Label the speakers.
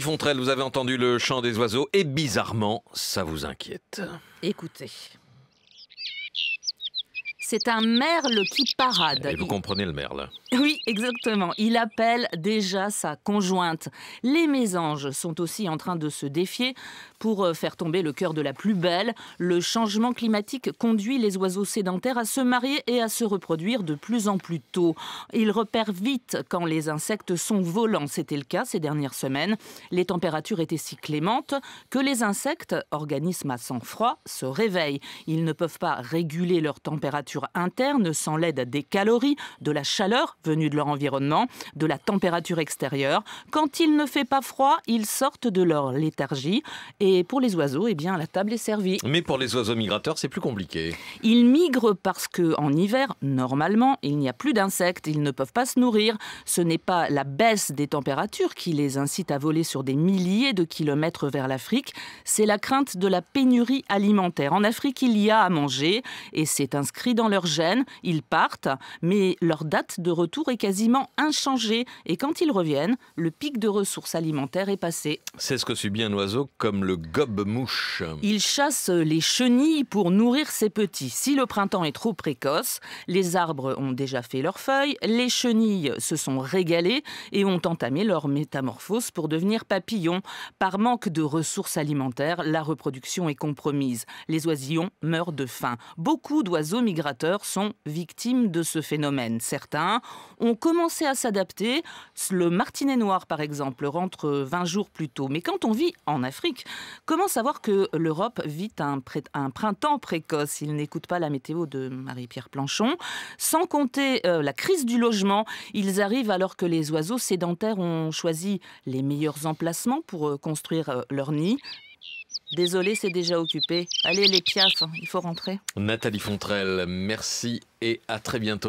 Speaker 1: vous avez entendu le chant des oiseaux et bizarrement, ça vous inquiète.
Speaker 2: Écoutez. C'est un merle qui parade. Et eh, vous
Speaker 1: comprenez le merle
Speaker 2: Oui, exactement. Il appelle déjà sa conjointe. Les mésanges sont aussi en train de se défier pour euh, faire tomber le cœur de la plus belle. Le changement climatique conduit les oiseaux sédentaires à se marier et à se reproduire de plus en plus tôt. Ils repèrent vite quand les insectes sont volants. C'était le cas ces dernières semaines. Les températures étaient si clémentes que les insectes, organismes à sang froid, se réveillent. Ils ne peuvent pas réguler leur température interne sans l'aide des calories, de la chaleur, venus de leur environnement, de la température extérieure. Quand il ne fait pas froid, ils sortent de leur léthargie. Et pour les oiseaux, eh bien, la table est servie. Mais pour les oiseaux migrateurs, c'est plus compliqué. Ils migrent parce que en hiver, normalement, il n'y a plus d'insectes, ils ne peuvent pas se nourrir. Ce n'est pas la baisse des températures qui les incite à voler sur des milliers de kilomètres vers l'Afrique, c'est la crainte de la pénurie alimentaire. En Afrique, il y a à manger et c'est inscrit dans leur gènes. Ils partent, mais leur date de retour tour est quasiment inchangé et quand ils reviennent, le pic de ressources alimentaires est passé.
Speaker 1: C'est ce que subit un oiseau comme le gobe-mouche.
Speaker 2: Il chasse les chenilles pour nourrir ses petits. Si le printemps est trop précoce, les arbres ont déjà fait leurs feuilles, les chenilles se sont régalées et ont entamé leur métamorphose pour devenir papillons. Par manque de ressources alimentaires, la reproduction est compromise. Les oisillons meurent de faim. Beaucoup d'oiseaux migrateurs sont victimes de ce phénomène. Certains ont commencé à s'adapter. Le martinet noir, par exemple, rentre 20 jours plus tôt. Mais quand on vit en Afrique, comment savoir que l'Europe vit un, printemps précoce Il n'écoute pas la météo de Marie-Pierre Planchon. Sans compter euh, la crise du logement, ils arrivent alors que les oiseaux sédentaires ont choisi les meilleurs emplacements pour euh, construire leurs leur nid. Désolé, c'est déjà occupé. Allez les piafs, hein, il faut rentrer.
Speaker 1: Nathalie Fontrelle, merci et à très bientôt.